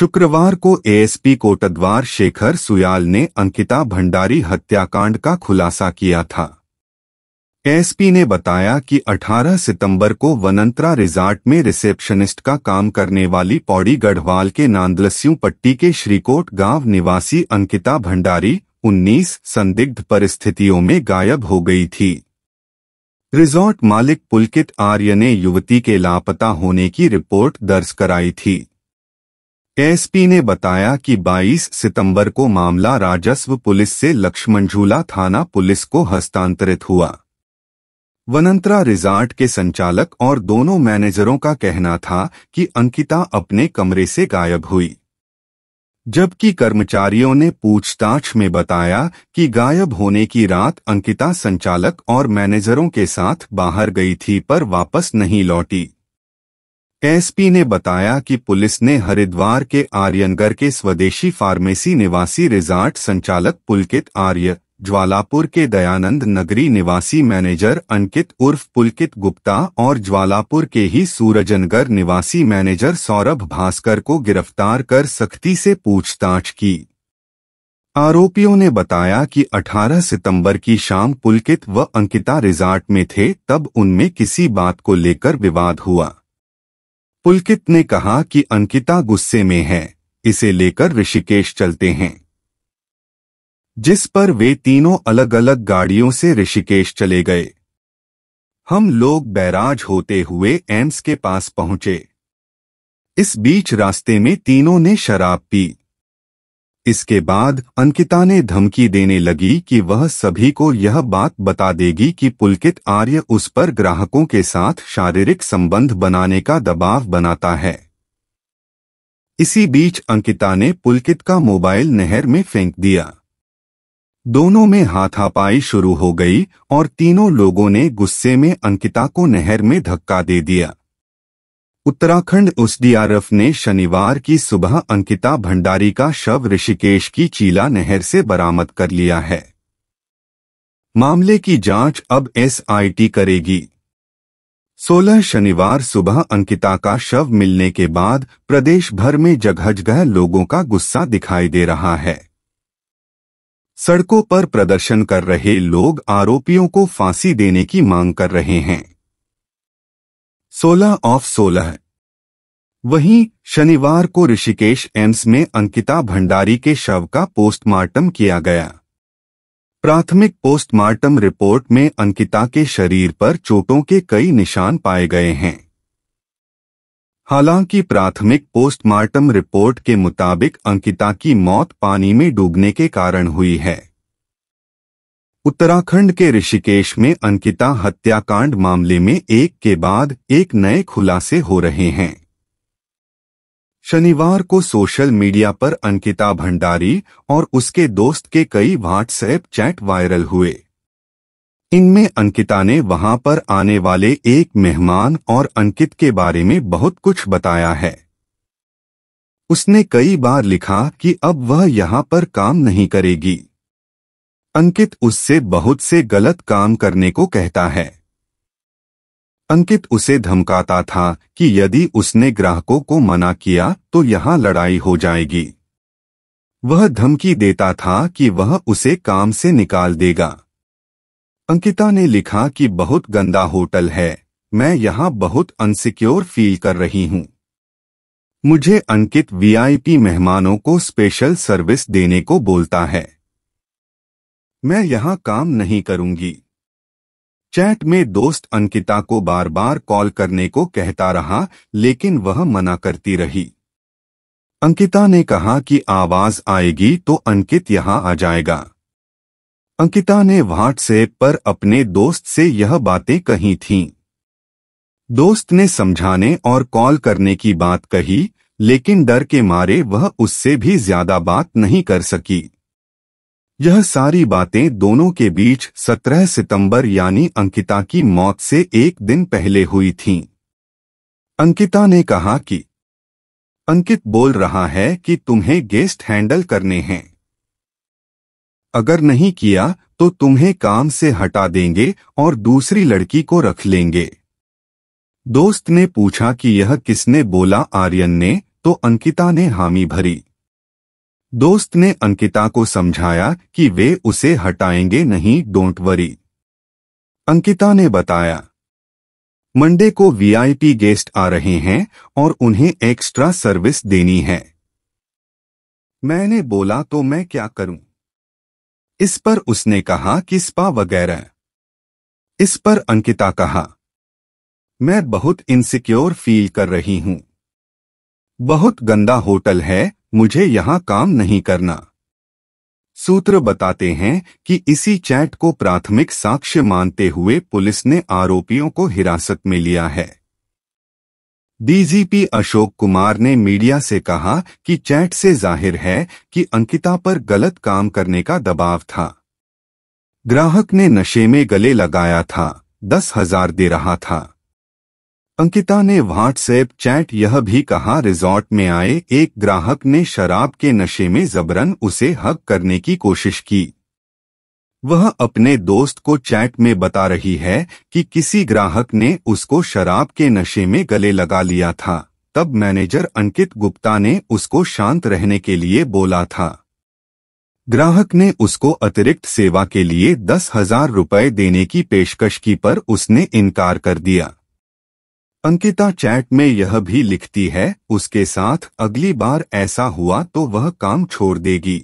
शुक्रवार को एएसपी कोटद्वार शेखर सुयाल ने अंकिता भंडारी हत्याकांड का खुलासा किया था एएसपी ने बताया कि 18 सितंबर को वनंतरा रिजॉर्ट में रिसेप्शनिस्ट का काम करने वाली पौड़ी गढ़वाल के नांदलस्यू पट्टी के श्रीकोट गांव निवासी अंकिता भंडारी 19 संदिग्ध परिस्थितियों में गायब हो गई थी रिजॉर्ट मालिक पुलकित आर्य ने युवती के लापता होने की रिपोर्ट दर्ज कराई थी एसपी ने बताया कि 22 सितंबर को मामला राजस्व पुलिस से लक्ष्मणझूला थाना पुलिस को हस्तांतरित हुआ वनंतरा रिजॉर्ट के संचालक और दोनों मैनेजरों का कहना था कि अंकिता अपने कमरे से गायब हुई जबकि कर्मचारियों ने पूछताछ में बताया कि गायब होने की रात अंकिता संचालक और मैनेजरों के साथ बाहर गई थी पर वापस नहीं लौटी एसपी ने बताया कि पुलिस ने हरिद्वार के आर्यनगर के स्वदेशी फार्मेसी निवासी रिजॉर्ट संचालक पुलकित आर्य ज्वालापुर के दयानंद नगरी निवासी मैनेजर अंकित उर्फ पुलकित गुप्ता और ज्वालापुर के ही सूरजनगर निवासी मैनेजर सौरभ भास्कर को गिरफ्तार कर सख्ती से पूछताछ की आरोपियों ने बताया कि 18 सितंबर की शाम पुलकित व अंकिता रिजॉर्ट में थे तब उनमें किसी बात को लेकर विवाद हुआ पुलकित ने कहा कि अंकिता गुस्से में है इसे लेकर ऋषिकेश चलते हैं जिस पर वे तीनों अलग अलग गाड़ियों से ऋषिकेश चले गए हम लोग बैराज होते हुए एम्स के पास पहुंचे इस बीच रास्ते में तीनों ने शराब पी इसके बाद अंकिता ने धमकी देने लगी कि वह सभी को यह बात बता देगी कि पुलकित आर्य उस पर ग्राहकों के साथ शारीरिक संबंध बनाने का दबाव बनाता है इसी बीच अंकिता ने पुलकित का मोबाइल नहर में फेंक दिया दोनों में हाथापाई शुरू हो गई और तीनों लोगों ने गुस्से में अंकिता को नहर में धक्का दे दिया उत्तराखंड उस ने शनिवार की सुबह अंकिता भंडारी का शव ऋषिकेश की चीला नहर से बरामद कर लिया है मामले की जांच अब एसआईटी करेगी 16 शनिवार सुबह अंकिता का शव मिलने के बाद प्रदेश भर में जगह जगह लोगों का गुस्सा दिखाई दे रहा है सड़कों पर प्रदर्शन कर रहे लोग आरोपियों को फांसी देने की मांग कर रहे हैं सोलह ऑफ सोलह वहीं शनिवार को ऋषिकेश एम्स में अंकिता भंडारी के शव का पोस्टमार्टम किया गया प्राथमिक पोस्टमार्टम रिपोर्ट में अंकिता के शरीर पर चोटों के कई निशान पाए गए हैं हालांकि प्राथमिक पोस्टमार्टम रिपोर्ट के मुताबिक अंकिता की मौत पानी में डूबने के कारण हुई है उत्तराखंड के ऋषिकेश में अंकिता हत्याकांड मामले में एक के बाद एक नए खुलासे हो रहे हैं शनिवार को सोशल मीडिया पर अंकिता भंडारी और उसके दोस्त के कई व्हाट्सएप चैट वायरल हुए इनमें अंकिता ने वहां पर आने वाले एक मेहमान और अंकित के बारे में बहुत कुछ बताया है उसने कई बार लिखा कि अब वह यहां पर काम नहीं करेगी अंकित उससे बहुत से गलत काम करने को कहता है अंकित उसे धमकाता था कि यदि उसने ग्राहकों को मना किया तो यहाँ लड़ाई हो जाएगी वह धमकी देता था कि वह उसे काम से निकाल देगा अंकिता ने लिखा कि बहुत गंदा होटल है मैं यहाँ बहुत अनसिक्योर फील कर रही हूं मुझे अंकित वीआईपी मेहमानों को स्पेशल सर्विस देने को बोलता है मैं यहाँ काम नहीं करूंगी चैट में दोस्त अंकिता को बार बार कॉल करने को कहता रहा लेकिन वह मना करती रही अंकिता ने कहा कि आवाज आएगी तो अंकित यहाँ आ जाएगा अंकिता ने व्हाट्सएप पर अपने दोस्त से यह बातें कही थीं। दोस्त ने समझाने और कॉल करने की बात कही लेकिन डर के मारे वह उससे भी ज्यादा बात नहीं कर सकी यह सारी बातें दोनों के बीच 17 सितंबर यानी अंकिता की मौत से एक दिन पहले हुई थीं। अंकिता ने कहा कि अंकित बोल रहा है कि तुम्हें गेस्ट हैंडल करने हैं अगर नहीं किया तो तुम्हें काम से हटा देंगे और दूसरी लड़की को रख लेंगे दोस्त ने पूछा कि यह किसने बोला आर्यन ने तो अंकिता ने हामी भरी दोस्त ने अंकिता को समझाया कि वे उसे हटाएंगे नहीं डोंट वरी अंकिता ने बताया मंडे को वीआईपी गेस्ट आ रहे हैं और उन्हें एक्स्ट्रा सर्विस देनी है मैंने बोला तो मैं क्या करूं इस पर उसने कहा कि स्पा वगैरह इस पर अंकिता कहा मैं बहुत इनसिक्योर फील कर रही हूं बहुत गंदा होटल है मुझे यहाँ काम नहीं करना सूत्र बताते हैं कि इसी चैट को प्राथमिक साक्ष्य मानते हुए पुलिस ने आरोपियों को हिरासत में लिया है डीजीपी अशोक कुमार ने मीडिया से कहा कि चैट से जाहिर है कि अंकिता पर गलत काम करने का दबाव था ग्राहक ने नशे में गले लगाया था दस हजार दे रहा था अंकिता ने व्हाट्सएप चैट यह भी कहा रिजॉर्ट में आए एक ग्राहक ने शराब के नशे में जबरन उसे हक करने की कोशिश की वह अपने दोस्त को चैट में बता रही है कि किसी ग्राहक ने उसको शराब के नशे में गले लगा लिया था तब मैनेजर अंकित गुप्ता ने उसको शांत रहने के लिए बोला था ग्राहक ने उसको अतिरिक्त सेवा के लिए दस हजार रुपये देने की पेशकश की पर उसने इनकार कर दिया अंकिता चैट में यह भी लिखती है उसके साथ अगली बार ऐसा हुआ तो वह काम छोड़ देगी